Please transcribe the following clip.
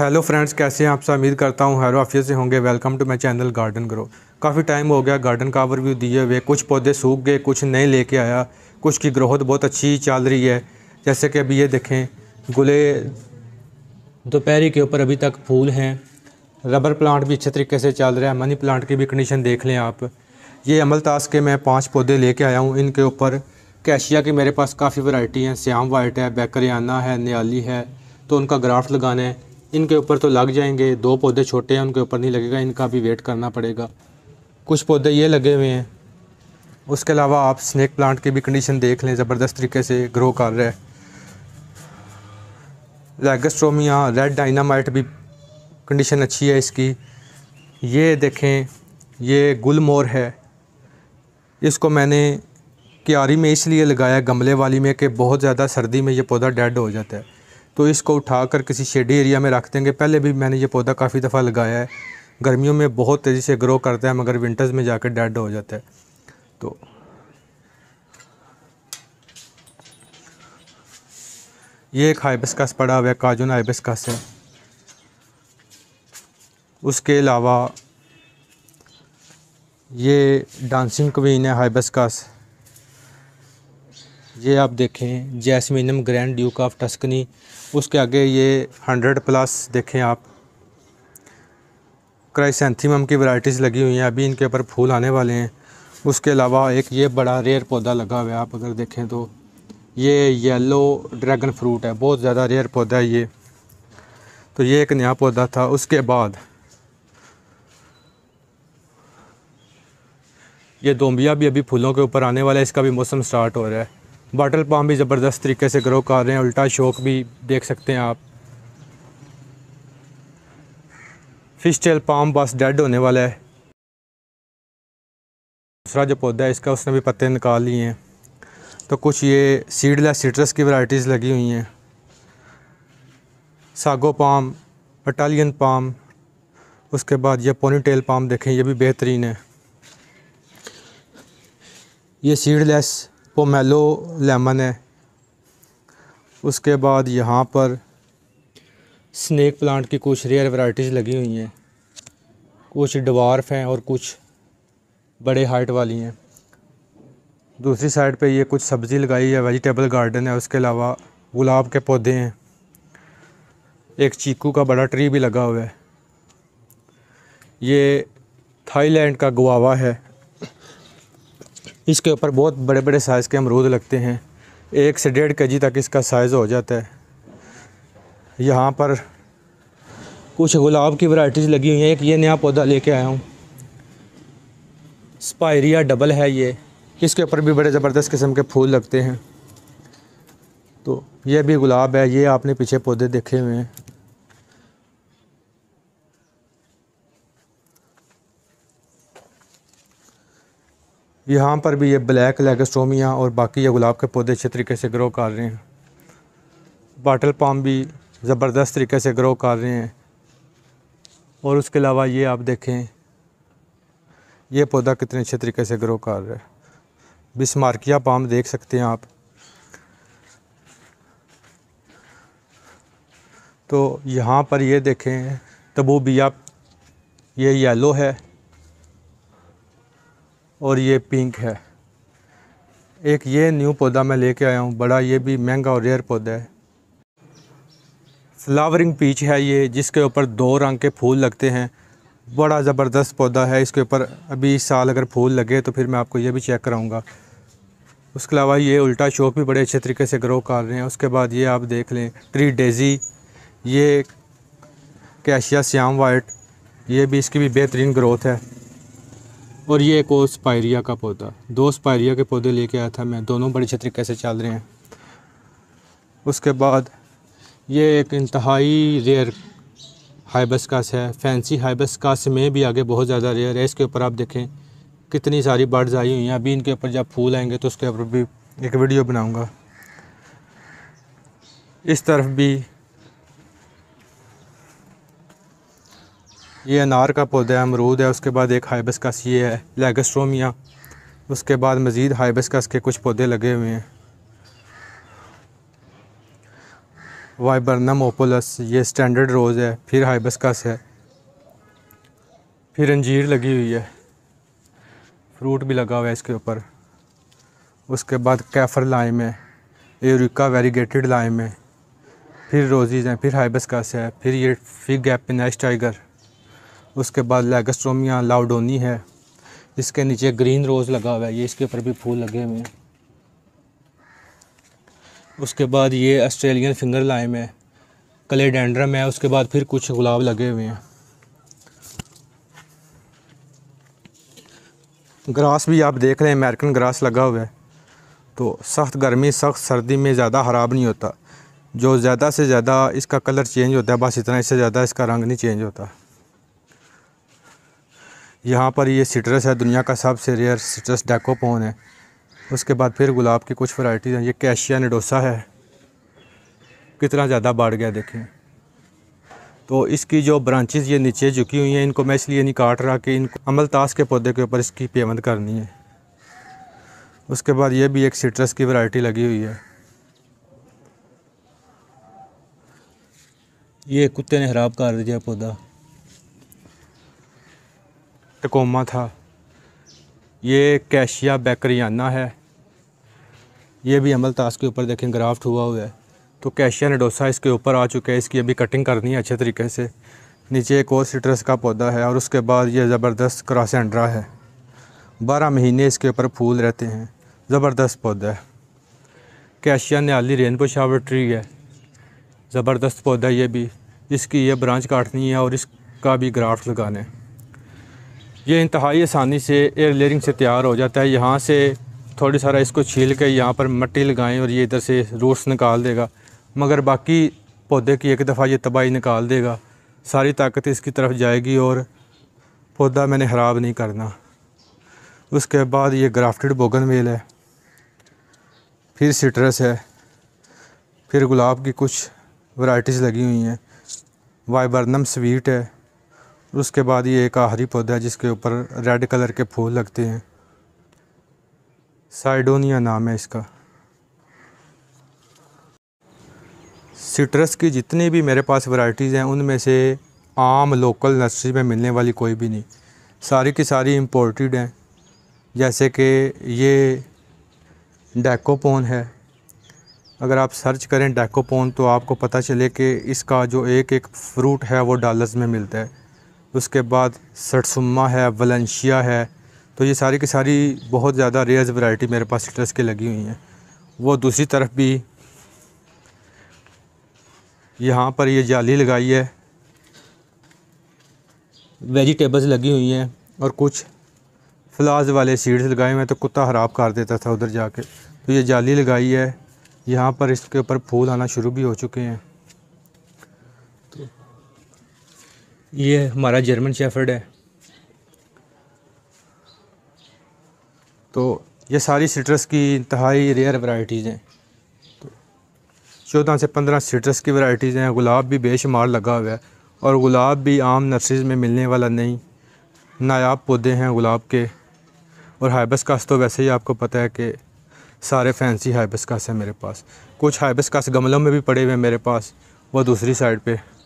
hello friends कैसे हैं आप सब उम्मीद करता हूँ हैरो आफिया से होंगे welcome to my channel garden grow काफ़ी टाइम हो गया गार्डन का ओवरव्यू दिए हुए कुछ पौधे सूख गए कुछ नए लेके आया कुछ की ग्रोथ बहुत अच्छी चल रही है जैसे कि अभी ये देखें गुले दोपहरी के ऊपर अभी तक फूल हैं रबर प्लांट भी अच्छे तरीके से चल रहा है मनी प्लांट की भी कंडीशन देख लें आप ये अमल ताश के मैं पाँच पौधे लेके आया हूँ इनके ऊपर कैशिया की मेरे पास काफ़ी वैरायटी हैं श्याम वाइट है बैकरियाना है नियाली है तो उनका ग्राफ्ट लगाना है इनके ऊपर तो लग जाएंगे दो पौधे छोटे हैं उनके ऊपर नहीं लगेगा इनका भी वेट करना पड़ेगा कुछ पौधे ये लगे हुए हैं उसके अलावा आप स्नैक प्लांट की भी कंडीशन देख लें ज़बरदस्त तरीके से ग्रो कर रहे लैगस्ट्रोमिया रेड डाइनामाइट भी कंडीशन अच्छी है इसकी ये देखें ये गुलमोर है इसको मैंने क्यारी में इसलिए लगाया गमले वाली में कि बहुत ज़्यादा सर्दी में ये पौधा डेड हो जाता है तो इसको उठा कर किसी शेडी एरिया में रख देंगे पहले भी मैंने ये पौधा काफ़ी दफ़ा लगाया है गर्मियों में बहुत तेज़ी से ग्रो करता है मगर विंटर्स में जाकर डेड हो जाता है तो ये एक हाइबिस्कस पड़ा हुआ है काजुन हाइबिस्कस है उसके अलावा ये डांसिंग क्वीन है हाइबिस्कस ये आप देखें jasminum grand duke of Tuscany उसके आगे ये हंड्रेड प्लस देखें आप क्राइसेंथीम की वैराइटीज़ लगी हुई हैं अभी इनके ऊपर फूल आने वाले हैं उसके अलावा एक ये बड़ा रेयर पौधा लगा हुआ है आप अगर देखें तो ये येलो ड्रैगन फ्रूट है बहुत ज़्यादा रेयर पौधा है ये तो ये एक नया पौधा था उसके बाद ये दोम्बिया भी अभी फूलों के ऊपर आने वाला है इसका भी मौसम स्टार्ट हो रहा है बॉटल पाम भी ज़बरदस्त तरीके से ग्रो कर रहे हैं उल्टा शौक भी देख सकते हैं आप फिश टेल पाम बस डेड होने वाला है दूसरा जो पौधा है इसका उसने भी पत्ते निकाल लिए हैं तो कुछ ये सीडलेस सिट्रस की वैरायटीज़ लगी हुई हैं सागो पाम अटालियन पाम उसके बाद ये पोनी टेल पाम देखें ये भी बेहतरीन है ये सीडलेस पोमेलो लेमन है उसके बाद यहाँ पर स्नैक प्लांट की कुछ रेयर वैरायटीज़ लगी हुई हैं कुछ डवार्फ हैं और कुछ बड़े हाइट वाली हैं दूसरी साइड पे ये कुछ सब्ज़ी लगाई है वेजिटेबल गार्डन है उसके अलावा गुलाब के पौधे हैं एक चीकू का बड़ा ट्री भी लगा हुआ है ये थाईलैंड का गुआवा है इसके ऊपर बहुत बड़े बड़े साइज़ के अमरूद लगते हैं एक से डेढ़ के तक इसका साइज़ हो जाता है यहाँ पर कुछ गुलाब की वराइटीज़ लगी हुई हैं एक ये नया पौधा लेके आया हूँ स्पायरिया डबल है ये इसके ऊपर भी बड़े ज़बरदस्त किस्म के फूल लगते हैं तो ये भी गुलाब है ये आपने पीछे पौधे देखे हुए हैं यहाँ पर भी ये ब्लैक लेगस्टोमिया और बाकी ये गुलाब के पौधे अच्छे तरीके से ग्रो कर रहे हैं बाटल पाम भी ज़बरदस्त तरीके से ग्रो कर रहे हैं और उसके अलावा ये आप देखें ये पौधा कितने अच्छे तरीके से ग्रो कर रहा है बिस्मार्किया पाम देख सकते हैं आप तो यहाँ पर ये देखें तबूबिया ये येलो है और ये पिंक है एक ये न्यू पौधा मैं लेके आया हूँ बड़ा ये भी महंगा और रेयर पौधा है फ्लावरिंग पीच है ये जिसके ऊपर दो रंग के फूल लगते हैं बड़ा ज़बरदस्त पौधा है इसके ऊपर अभी इस साल अगर फूल लगे तो फिर मैं आपको ये भी चेक कराऊंगा उसके अलावा ये उल्टा शोक भी बड़े अच्छे तरीके से ग्रो कर रहे हैं उसके बाद ये आप देख लें ट्री डेज़ी ये कैशिया श्याम वाइट ये भी इसकी भी बेहतरीन ग्रोथ है और ये एक और स्पायरिया का पौधा दो स्पायरिया के पौधे लेके आया था मैं दोनों बड़े अच्छे तरीके से चल रहे हैं उसके बाद ये एक इंतहाई रेयर हाइबस्कास है फैंसी हाइबस्कास में भी आगे बहुत ज़्यादा रेयर है इसके ऊपर आप देखें कितनी सारी बर्ड्स आई हुई हैं अभी इनके ऊपर जब फूल आएंगे तो उसके ऊपर भी एक वीडियो बनाऊंगा इस तरफ भी ये अनार का पौधा है अमरूद है उसके बाद एक हाइबस्कस ये है लेगस्ट्रोमिया उसके बाद मज़ीद हाइबस्कस के कुछ पौधे लगे हुए हैं वाइबरनम ओपोलस ये स्टैंडर्ड रोज़ है फिर हाइबस्कस है फिर अंजीर लगी हुई है फ्रूट भी लगा हुआ है इसके ऊपर उसके बाद कैफर लाइम है एरिका वेरीगेटेड लाइम है फिर रोजीज़ हैं फिर हाइबस्कस है फिर ये फिग है टाइगर उसके बाद लैगस्ट्रोमिया लाउडोनी है इसके नीचे ग्रीन रोज़ लगा हुआ है ये इसके ऊपर भी फूल लगे हुए हैं उसके बाद ये ऑस्ट्रेलियन फिंगर लाइम है कलेडेंड्रम है उसके बाद फिर कुछ गुलाब लगे हुए हैं ग्रास भी आप देख रहे हैं अमेरिकन ग्रास लगा हुआ है तो सख्त गर्मी सख्त सर्दी में ज़्यादा ख़राब नहीं होता जो ज़्यादा से ज़्यादा इसका कलर चेंज होता है बस इतना इससे ज़्यादा इसका रंग नहीं चेंज होता यहाँ पर ये सिट्रस है दुनिया का सबसे रेयर सिट्रस डेकोपोन है उसके बाद फिर गुलाब की कुछ वैरायटीज़ हैं ये कैशिया निडोसा है कितना ज़्यादा बढ़ गया देखें तो इसकी जो ब्रांचेस ये नीचे झुकी हुई हैं इनको मैं इसलिए नहीं काट रहा कि इनको अमलतास के पौधे के ऊपर इसकी पेमेंट करनी है उसके बाद ये भी एक सिट्रस की वैरायटी लगी हुई है ये कुत्ते ने ख़राब कर दिया पौधा टकोमा था ये कैशिया बैकरियाना है ये भी अमल था के ऊपर देखें ग्राफ्ट हुआ हुआ है तो कैशिया नडोसा इसके ऊपर आ चुका है इसकी अभी कटिंग करनी है अच्छे तरीके से नीचे एक और सिट्रस का पौधा है और उसके बाद ये ज़बरदस्त क्रासेंड्रा है बारह महीने इसके ऊपर फूल रहते हैं ज़बरदस्त पौधा है कैशिया न्याली रेनबो शावर ट्री है ज़बरदस्त पौधा ये भी इसकी ये ब्रांच काटनी है और इसका भी ग्राफ्ट लगाना है ये इंतहाई आसानी से एयर लेयरिंग से तैयार हो जाता है यहाँ से थोड़ी सारा इसको छील के यहाँ पर मट्टी लगाएं और ये इधर से रूट्स निकाल देगा मगर बाकी पौधे की एक दफ़ा ये तबाही निकाल देगा सारी ताकत इसकी तरफ जाएगी और पौधा मैंने ख़राब नहीं करना उसके बाद ये ग्राफ्टेड बोगन वेल है फिर सिट्रस है फिर गुलाब की कुछ वाइटीज़ लगी हुई हैं वाइबरनम स्वीट है उसके बाद ये एक आहरी पौधा है जिसके ऊपर रेड कलर के फूल लगते हैं साइडोनिया नाम है इसका सिट्रस की जितनी भी मेरे पास वैरायटीज़ हैं उनमें से आम लोकल नर्सरी में मिलने वाली कोई भी नहीं सारी की सारी इम्पोर्टेड हैं जैसे कि ये डैकोपोन है अगर आप सर्च करें डैकोपोन तो आपको पता चले कि इसका जो एक एक फ्रूट है वो डॉलर्स में मिलता है उसके बाद सरसुमा है वलनशिया है तो ये सारी की सारी बहुत ज़्यादा रेयर वैरायटी मेरे पास सिट्रस के लगी हुई हैं वो दूसरी तरफ भी यहाँ पर ये जाली लगाई है वेजिटेबल्स लगी हुई हैं और कुछ फ्लाज वाले सीड्स लगाए हुए हैं तो कुत्ता हराब कर देता था उधर जाके तो ये जाली लगाई है यहाँ पर इसके ऊपर फूल आना शुरू भी हो चुके हैं तो ये हमारा जर्मन शेफर्ड है तो ये सारी सिट्रस की इंतहाई रेयर वैरायटीज़ हैं तो चौदह से पंद्रह सिट्रस की वैरायटीज़ हैं गुलाब भी बेशुमार लगा हुआ है और गुलाब भी आम नर्सरीज में मिलने वाला नहीं नायाब पौधे हैं गुलाब के और हाइबस कास तो वैसे ही आपको पता है कि सारे फैंसी हाइबस कास हैं मेरे पास कुछ हाइबस कास गमलों में भी पड़े हुए हैं मेरे पास वह दूसरी साइड पर